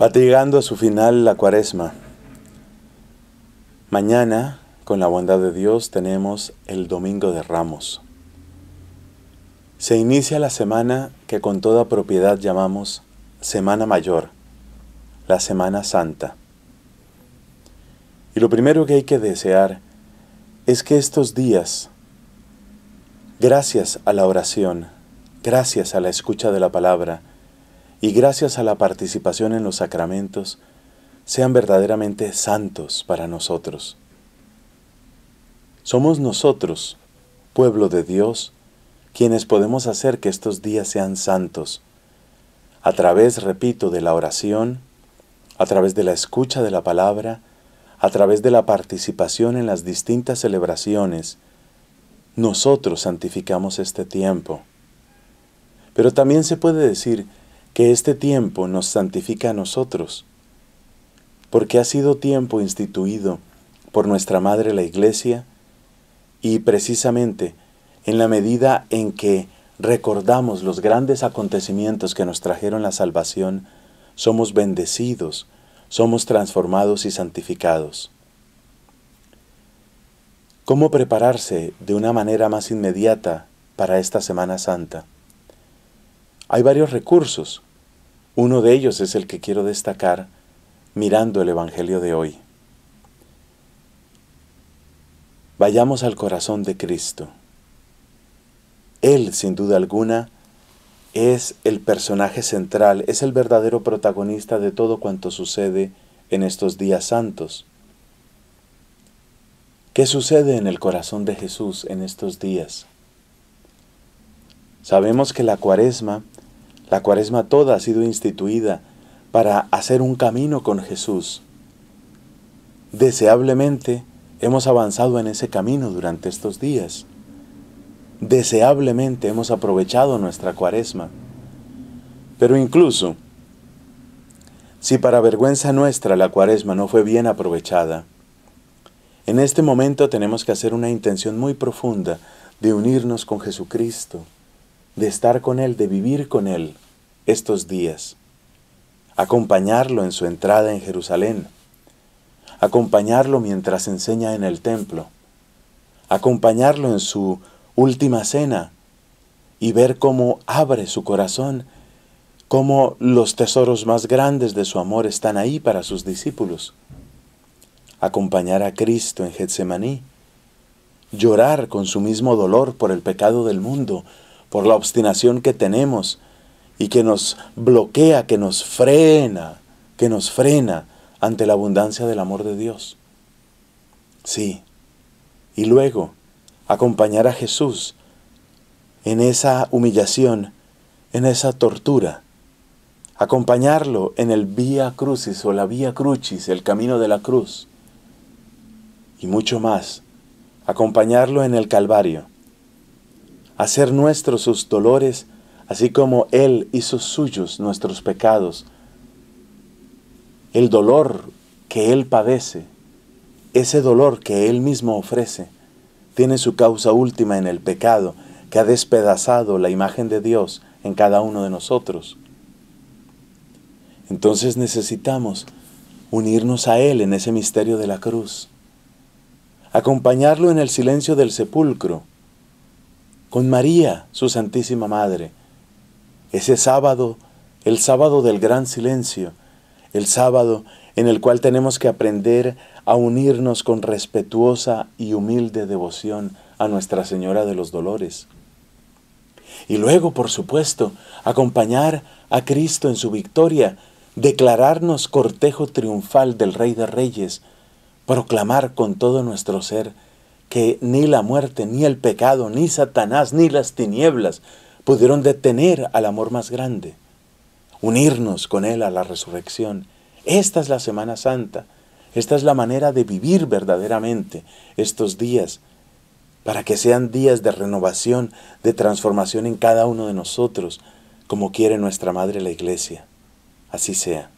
Va llegando a su final la cuaresma. Mañana, con la bondad de Dios, tenemos el Domingo de Ramos. Se inicia la semana que con toda propiedad llamamos Semana Mayor, la Semana Santa. Y lo primero que hay que desear es que estos días, gracias a la oración, gracias a la escucha de la palabra, y gracias a la participación en los sacramentos, sean verdaderamente santos para nosotros. Somos nosotros, pueblo de Dios, quienes podemos hacer que estos días sean santos, a través, repito, de la oración, a través de la escucha de la palabra, a través de la participación en las distintas celebraciones, nosotros santificamos este tiempo. Pero también se puede decir que este tiempo nos santifica a nosotros, porque ha sido tiempo instituido por nuestra Madre la Iglesia y precisamente en la medida en que recordamos los grandes acontecimientos que nos trajeron la salvación, somos bendecidos, somos transformados y santificados. ¿Cómo prepararse de una manera más inmediata para esta Semana Santa? Hay varios recursos. Uno de ellos es el que quiero destacar mirando el Evangelio de hoy. Vayamos al corazón de Cristo. Él, sin duda alguna, es el personaje central, es el verdadero protagonista de todo cuanto sucede en estos días santos. ¿Qué sucede en el corazón de Jesús en estos días? Sabemos que la cuaresma la cuaresma toda ha sido instituida para hacer un camino con Jesús. Deseablemente hemos avanzado en ese camino durante estos días. Deseablemente hemos aprovechado nuestra cuaresma. Pero incluso, si para vergüenza nuestra la cuaresma no fue bien aprovechada, en este momento tenemos que hacer una intención muy profunda de unirnos con Jesucristo de estar con Él, de vivir con Él estos días, acompañarlo en su entrada en Jerusalén, acompañarlo mientras enseña en el templo, acompañarlo en su última cena y ver cómo abre su corazón, cómo los tesoros más grandes de su amor están ahí para sus discípulos. Acompañar a Cristo en Getsemaní, llorar con su mismo dolor por el pecado del mundo, por la obstinación que tenemos y que nos bloquea, que nos frena, que nos frena ante la abundancia del amor de Dios. Sí. Y luego, acompañar a Jesús en esa humillación, en esa tortura, acompañarlo en el vía crucis o la vía crucis, el camino de la cruz, y mucho más, acompañarlo en el Calvario hacer nuestros sus dolores, así como Él hizo suyos nuestros pecados. El dolor que Él padece, ese dolor que Él mismo ofrece, tiene su causa última en el pecado que ha despedazado la imagen de Dios en cada uno de nosotros. Entonces necesitamos unirnos a Él en ese misterio de la cruz, acompañarlo en el silencio del sepulcro, con María, su Santísima Madre. Ese sábado, el sábado del gran silencio, el sábado en el cual tenemos que aprender a unirnos con respetuosa y humilde devoción a Nuestra Señora de los Dolores. Y luego, por supuesto, acompañar a Cristo en su victoria, declararnos cortejo triunfal del Rey de Reyes, proclamar con todo nuestro ser que ni la muerte, ni el pecado, ni Satanás, ni las tinieblas pudieron detener al amor más grande, unirnos con Él a la resurrección. Esta es la Semana Santa, esta es la manera de vivir verdaderamente estos días, para que sean días de renovación, de transformación en cada uno de nosotros, como quiere nuestra Madre la Iglesia. Así sea.